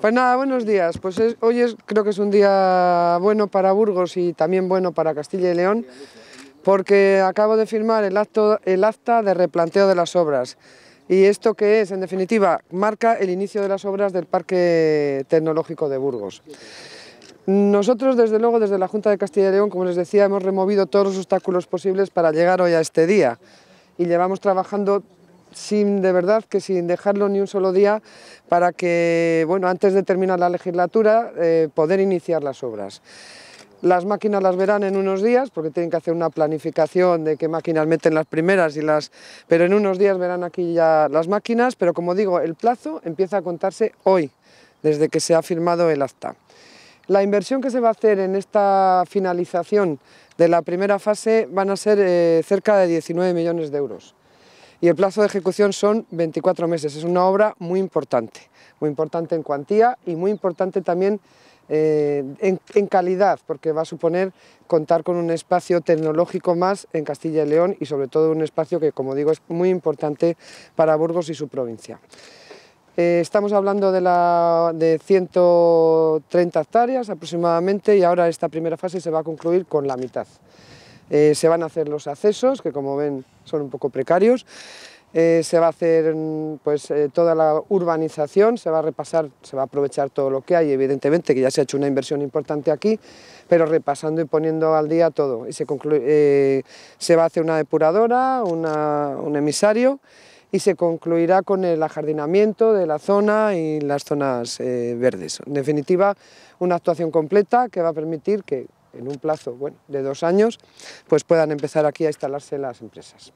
Pues nada, buenos días. Pues hoy es, creo que es un día bueno para Burgos y también bueno para Castilla y León, porque acabo de firmar el, acto, el acta de replanteo de las obras. Y esto que es, en definitiva, marca el inicio de las obras del Parque Tecnológico de Burgos. Nosotros, desde luego, desde la Junta de Castilla y León, como les decía, hemos removido todos los obstáculos posibles para llegar hoy a este día. Y llevamos trabajando sin de verdad que sin dejarlo ni un solo día para que, bueno, antes de terminar la legislatura, eh, poder iniciar las obras. Las máquinas las verán en unos días porque tienen que hacer una planificación de qué máquinas meten las primeras y las... Pero en unos días verán aquí ya las máquinas, pero como digo, el plazo empieza a contarse hoy, desde que se ha firmado el acta. La inversión que se va a hacer en esta finalización de la primera fase van a ser eh, cerca de 19 millones de euros y el plazo de ejecución son 24 meses. Es una obra muy importante, muy importante en cuantía y muy importante también eh, en, calidad, porque va a suponer contar con un espacio tecnológico más en Castilla y León y sobre todo un espacio que, como digo, es muy importante para Burgos y su provincia. Eh, estamos hablando de 130 hectáreas aproximadamente y ahora esta primera fase se va a concluir con la mitad. Eh, se van a hacer los accesos, que como ven son un poco precarios. Eh, se va a hacer mm, pues, eh, toda la urbanización, se va a repasar, se va a aprovechar todo lo que hay, evidentemente que ya se ha hecho una inversión importante aquí, pero repasando y poniendo al día todo. Y se, va a hacer una depuradora, un emisario y se concluirá con el ajardinamiento de la zona y las zonas verdes. En definitiva, una actuación completa que va a permitir que en un plazo de dos años, pues puedan empezar aquí a instalarse las empresas.